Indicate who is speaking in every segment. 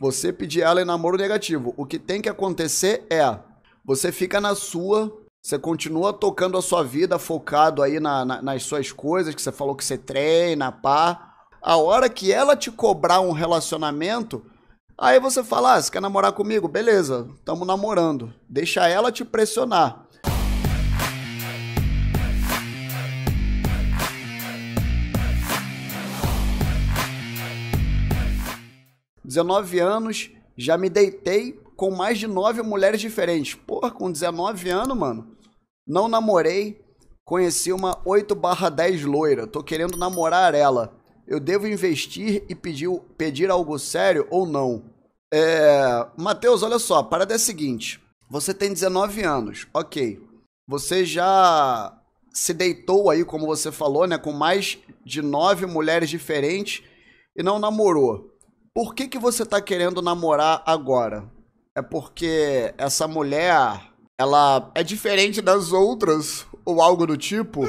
Speaker 1: Você pedir ela em é namoro negativo. O que tem que acontecer é você fica na sua, você continua tocando a sua vida, focado aí na, na, nas suas coisas que você falou que você treina, pá. A hora que ela te cobrar um relacionamento, aí você fala: ah, você quer namorar comigo? Beleza, Tamo namorando. Deixa ela te pressionar. 19 anos, já me deitei com mais de nove mulheres diferentes. Porra, com 19 anos, mano. Não namorei. Conheci uma 8 barra 10 loira. Tô querendo namorar ela. Eu devo investir e pedir, pedir algo sério ou não? É... Matheus, olha só. A parada é a seguinte. Você tem 19 anos. Ok. Você já se deitou aí, como você falou, né? Com mais de nove mulheres diferentes e não namorou. Por que, que você tá querendo namorar agora? É porque essa mulher, ela é diferente das outras ou algo do tipo?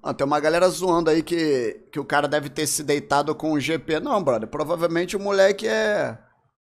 Speaker 1: Ah, tem uma galera zoando aí que, que o cara deve ter se deitado com o GP. Não, brother. Provavelmente o moleque é.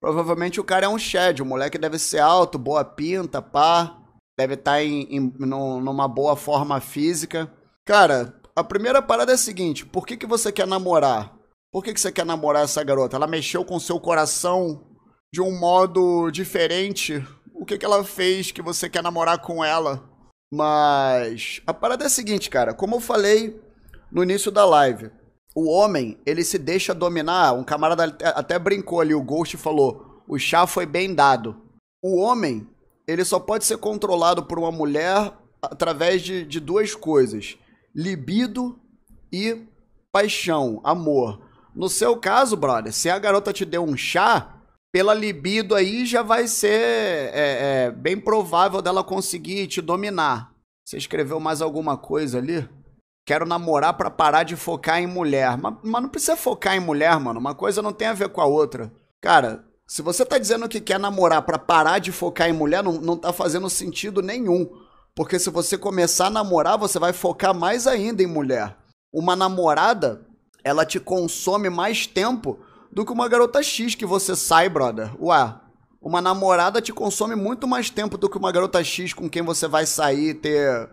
Speaker 1: Provavelmente o cara é um shed. O moleque deve ser alto, boa pinta, pá. Deve estar tá em, em numa boa forma física. Cara, a primeira parada é a seguinte: por que, que você quer namorar? Por que, que você quer namorar essa garota? Ela mexeu com seu coração de um modo diferente? O que, que ela fez que você quer namorar com ela? Mas a parada é a seguinte, cara. Como eu falei no início da live, o homem, ele se deixa dominar. Um camarada até brincou ali, o Ghost falou: o chá foi bem dado. O homem, ele só pode ser controlado por uma mulher através de, de duas coisas: libido e paixão, amor. No seu caso, brother, se a garota te deu um chá, pela libido aí já vai ser é, é, bem provável dela conseguir te dominar. Você escreveu mais alguma coisa ali? Quero namorar para parar de focar em mulher. Mas, mas não precisa focar em mulher, mano. Uma coisa não tem a ver com a outra. Cara, se você tá dizendo que quer namorar para parar de focar em mulher, não, não tá fazendo sentido nenhum. Porque se você começar a namorar, você vai focar mais ainda em mulher. Uma namorada, ela te consome mais tempo do que uma garota X que você sai, brother. Ué, uma namorada te consome muito mais tempo do que uma garota X com quem você vai sair ter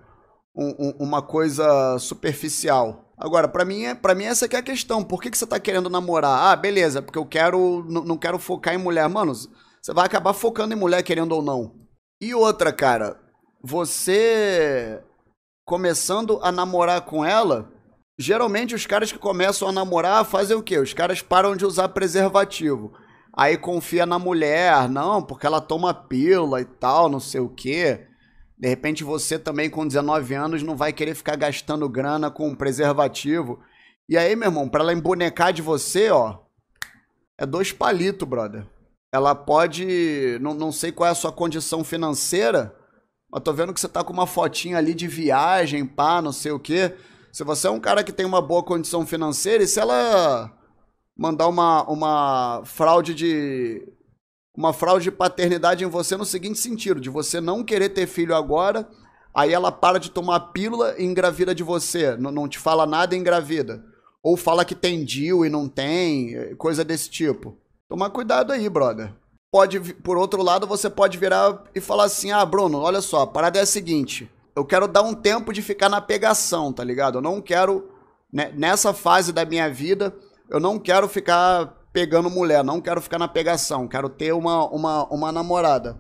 Speaker 1: um, um, uma coisa superficial. Agora, para mim, é, para mim essa é a questão. Por que, que você tá querendo namorar? Ah, beleza, porque eu quero não quero focar em mulher, mano. Você vai acabar focando em mulher querendo ou não. E outra, cara, você começando a namorar com ela, geralmente os caras que começam a namorar fazem o quê? Os caras param de usar preservativo. Aí confia na mulher, não, porque ela toma pílula e tal, não sei o quê. De repente você também com 19 anos não vai querer ficar gastando grana com preservativo. E aí, meu irmão, para ela embonecar de você, ó, é dois palitos, brother. Ela pode, não, não sei qual é a sua condição financeira, eu tô vendo que você tá com uma fotinha ali de viagem, pá, não sei o quê. Se você é um cara que tem uma boa condição financeira, e se ela mandar uma, uma fraude de. Uma fraude de paternidade em você no seguinte sentido, de você não querer ter filho agora, aí ela para de tomar pílula e engravida de você, não, não te fala nada e engravida. Ou fala que tem deal e não tem, eh, coisa desse tipo. Tomar cuidado aí, brother pode, por outro lado, você pode virar e falar assim: ah, Bruno, olha só, a parada é a seguinte. Eu quero dar um tempo de ficar na pegação, tá ligado? Eu não quero, né, nessa fase da minha vida, eu não quero ficar pegando mulher, não quero ficar na pegação, quero ter uma, uma, uma namorada.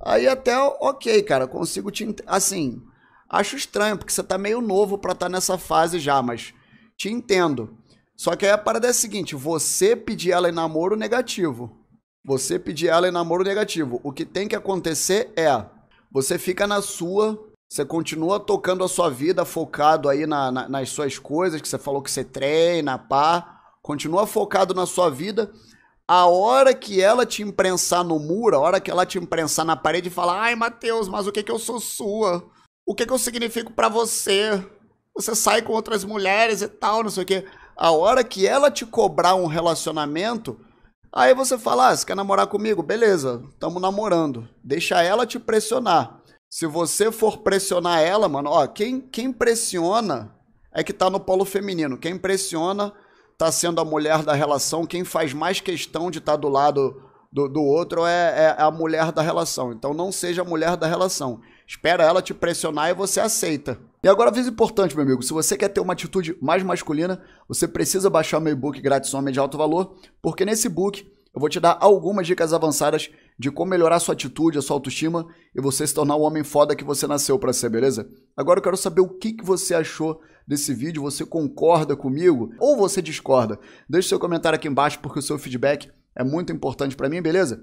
Speaker 1: Aí até, ok, cara, consigo te. Assim, acho estranho, porque você tá meio novo pra estar tá nessa fase já, mas te entendo. Só que aí a parada é a seguinte: você pedir ela em namoro negativo. Você pedir ela em é namoro negativo. O que tem que acontecer é você fica na sua, você continua tocando a sua vida, focado aí na, na, nas suas coisas, que você falou que você treina, pá. Continua focado na sua vida. A hora que ela te imprensar no muro, a hora que ela te imprensar na parede e falar: Ai, Matheus, mas o que que eu sou sua? O que que eu significo para você? Você sai com outras mulheres e tal, não sei o quê. A hora que ela te cobrar um relacionamento Aí você fala, ah, você quer namorar comigo? Beleza, tamo namorando. Deixa ela te pressionar. Se você for pressionar ela, mano, ó, quem, quem pressiona é que tá no polo feminino. Quem pressiona tá sendo a mulher da relação. Quem faz mais questão de estar tá do lado do, do outro é, é a mulher da relação. Então não seja a mulher da relação. Espera ela te pressionar e você aceita. E agora aviso importante, meu amigo, se você quer ter uma atitude mais masculina, você precisa baixar meu e-book grátis homem de alto valor, porque nesse book eu vou te dar algumas dicas avançadas de como melhorar sua atitude, a sua autoestima e você se tornar o homem foda que você nasceu para ser, beleza? Agora eu quero saber o que, que você achou desse vídeo, você concorda comigo ou você discorda? Deixe seu comentário aqui embaixo porque o seu feedback é muito importante para mim, beleza?